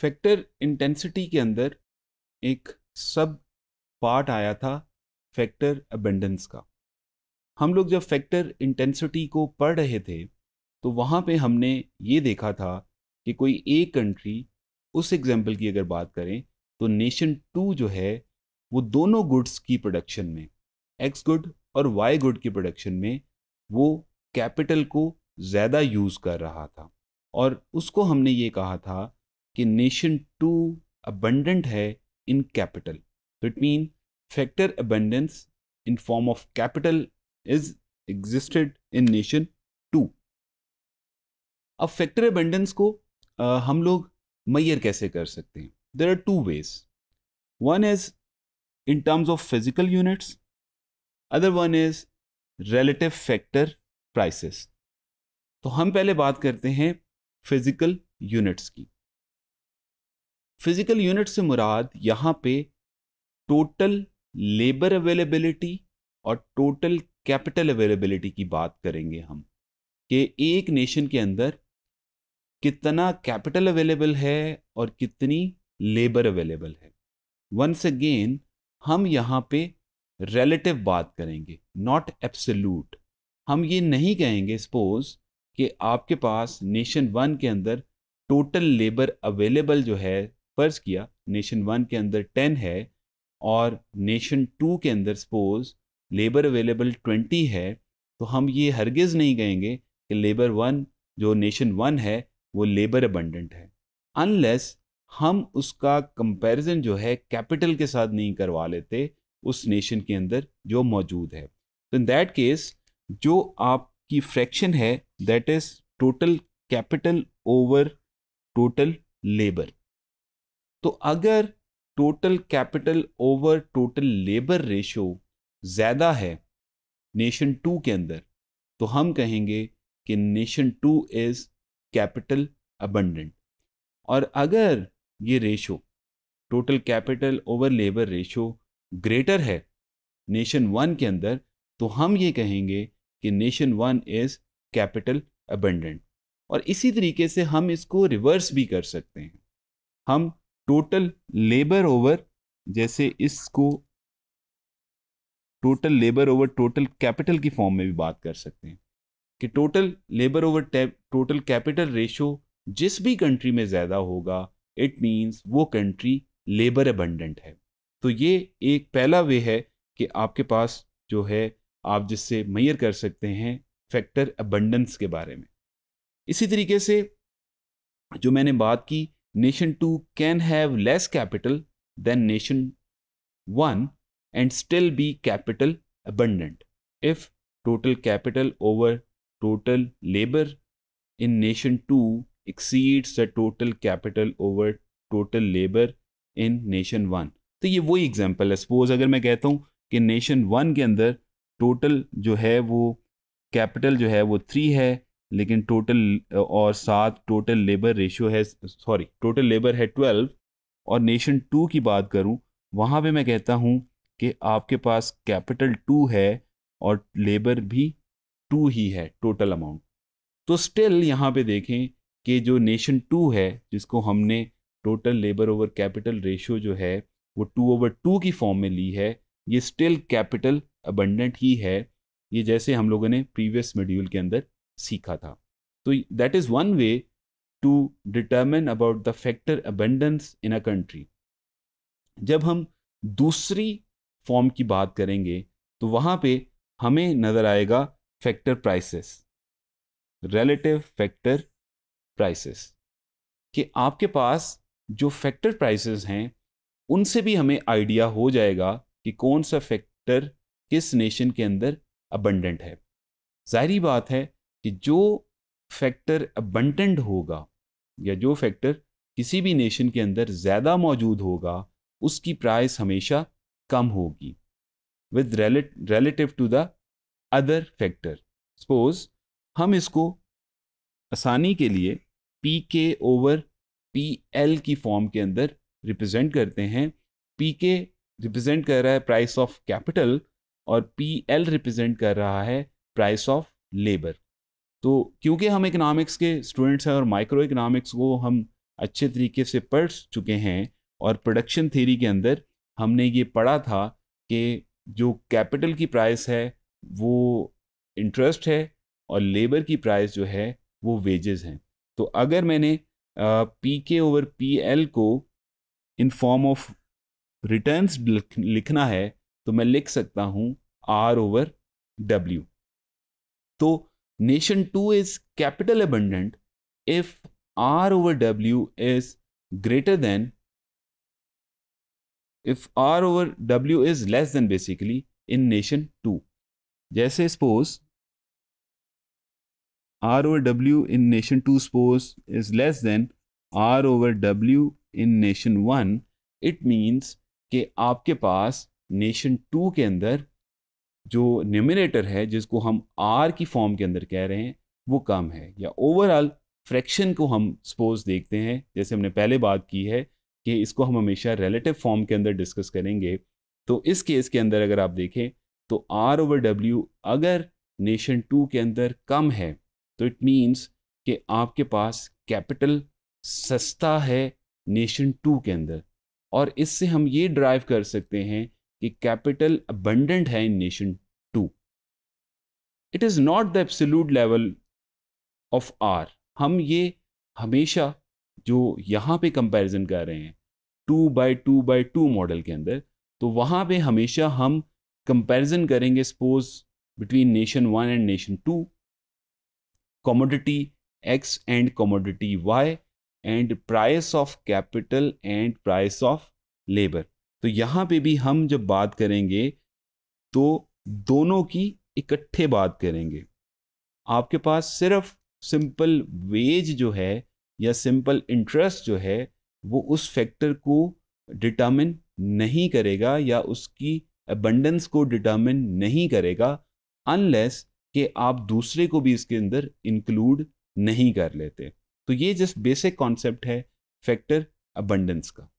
factor intensity के अंदर एक सब पार्ट आया था फैक्टर अबेंडेंस का हम लोग जब फैक्टर इंटेंसिटी को पढ़ रहे थे तो वहाँ पे हमने ये देखा था कि कोई एक कंट्री उस एग्जाम्पल की अगर बात करें तो नेशन टू जो है वो दोनों गुड्स की प्रोडक्शन में एक्स गुड और वाई गुड की प्रोडक्शन में वो कैपिटल को ज़्यादा यूज़ कर रहा था और उसको हमने ये कहा था कि नेशन टू अबंडेंट है इन कैपिटल तो it mean factor abundance in form of capital is existed in nation two अब फैक्टर अबंडेंस को आ, हम लोग मैयर कैसे कर सकते हैं there are two ways one is in terms of physical units other one is relative factor prices तो हम पहले बात करते हैं फिजिकल यूनिट्स की फिजिकल यूनिट से मुराद यहाँ पे टोटल लेबर अवेलेबिलिटी और टोटल कैपिटल अवेलेबिलिटी की बात करेंगे हम कि एक नेशन के अंदर कितना कैपिटल अवेलेबल है और कितनी लेबर अवेलेबल है वंस अगेन हम यहाँ पे रिलेटिव बात करेंगे नॉट एब्सोल्यूट हम ये नहीं कहेंगे सपोज कि आपके पास नेशन वन के अंदर टोटल लेबर अवेलेबल जो है फर्ज किया नेशन वन के अंदर टेन है और नेशन टू के अंदर सपोज लेबर अवेलेबल ट्वेंटी है तो हम ये हरगिज़ नहीं कहेंगे कि लेबर वन जो नेशन वन है वो लेबर अबंडेंट है अनलेस हम उसका कंपैरिजन जो है कैपिटल के साथ नहीं करवा लेते उस नेशन के अंदर जो मौजूद है तो इन दैट केस जो आपकी फ्रैक्शन है that is total capital over total labour तो अगर total capital over total labour ratio ज़्यादा है नेशन टू के अंदर तो हम कहेंगे कि nation two is capital abundant और अगर ये ratio total capital over labour ratio greater है नेशन वन के अंदर तो हम ये कहेंगे कि nation one is capital abundant और इसी तरीके से हम इसको रिवर्स भी कर सकते हैं हम टोटल लेबर ओवर जैसे इसको total labour over total capital की फॉर्म में भी बात कर सकते हैं कि total labour over total capital ratio जिस भी कंट्री में ज़्यादा होगा इट मीन्स वो कंट्री लेबर अबंडेंट है तो ये एक पहला वे है कि आपके पास जो है आप जिससे मैयर कर सकते हैं फैक्टर अबंडेंस के बारे में इसी तरीके से जो मैंने बात की nation two can have less capital than nation one and still be capital abundant if total capital over total labour in nation two exceeds the total capital over total labour in nation one तो ये वही example है suppose अगर मैं कहता हूँ कि nation one के अंदर टोटल जो है वो कैपिटल जो है वो थ्री है लेकिन टोटल और साथ टोटल लेबर रेशियो है सॉरी टोटल लेबर है ट्वेल्व और नेशन टू की बात करूँ वहाँ पे मैं कहता हूँ कि आपके पास कैपिटल टू है और लेबर भी टू ही है टोटल अमाउंट तो स्टिल यहाँ पे देखें कि जो नेशन टू है जिसको हमने total labour over capital ratio जो है वो टू ओवर टू की फॉर्म में ली है ये स्टिल कैपिटल अबंडेंट ही है ये जैसे हम लोगों ने प्रीवियस मेड्यूल के अंदर सीखा था तो that is one way to determine about the factor abundance in a country जब हम दूसरी फॉर्म की बात करेंगे तो वहाँ पे हमें नज़र आएगा factor prices relative factor prices कि आपके पास जो फैक्टर प्राइसेस हैं उनसे भी हमें आइडिया हो जाएगा कि कौन सा फैक्टर किस नेशन के अंदर अबंडेंट है जाहरी बात है कि जो फैक्टर अबंटेंड होगा या जो फैक्टर किसी भी नेशन के अंदर ज़्यादा मौजूद होगा उसकी प्राइस हमेशा कम होगी with relative to the other factor suppose हम इसको आसानी के लिए P K over P L की फॉर्म के अंदर रिप्रेजेंट करते हैं पी के रिप्रेजेंट कर रहा है प्राइस ऑफ कैपिटल और पी एल रिप्रेजेंट कर रहा है प्राइस ऑफ लेबर तो क्योंकि हम इकनॉमिक्स के स्टूडेंट्स हैं और माइक्रो इकनॉमिक्स को हम अच्छे तरीके से पढ़ चुके हैं और प्रोडक्शन थ्योरी के अंदर हमने ये पढ़ा था कि जो कैपिटल की प्राइस है वो इंटरेस्ट है और लेबर की प्राइस जो है वो वेजेस हैं तो अगर मैंने P K over P L को इन फॉर्म ऑफ रिटर्न्स लिखना है तो मैं लिख सकता हूँ आर ओवर डब्ल्यू तो nation two is capital abundant if R over W is greater than if R over W is less than basically in nation two जैसे suppose R over W in nation two suppose is less than R over W in nation one it means के आपके पास nation two के अंदर जो numerator है जिसको हम are की फॉर्म के अंदर कह रहे हैं वो कम है या ओवरऑल फ्रैक्शन को हम सपोज देखते हैं जैसे हमने पहले बात की है कि इसको हम हमेशा रिलेटिव फॉर्म के अंदर डिस्कस करेंगे तो इस केस के अंदर अगर आप देखें तो आर ओवर डब्ल्यू अगर नेशन टू के अंदर कम है तो इट मीन्स कि आपके पास कैपिटल सस्ता है नेशन टू के अंदर और इससे हम ये ड्राइव कर सकते हैं कि कैपिटल अबंडेंट है in nation two it is not the absolute level of R हम ये हमेशा जो यहाँ पे कंपैरिजन कर रहे हैं two by two by two model के अंदर तो वहाँ पे हमेशा हम कंपैरिजन करेंगे suppose between nation one and nation two commodity X and commodity Y and price of capital and price of labour तो यहाँ पे भी हम जब बात करेंगे तो दोनों की इकट्ठे बात करेंगे आपके पास सिर्फ सिंपल वेज जो है या सिंपल इंटरेस्ट जो है वो उस फैक्टर को डिटर्मिन नहीं करेगा या उसकी अबंडेंस को डिटर्मिन नहीं करेगा अनलेस कि आप दूसरे को भी इसके अंदर इंक्लूड नहीं कर लेते तो ये जस्ट बेसिक कॉन्सेप्ट है फैक्टर अबंडेंस का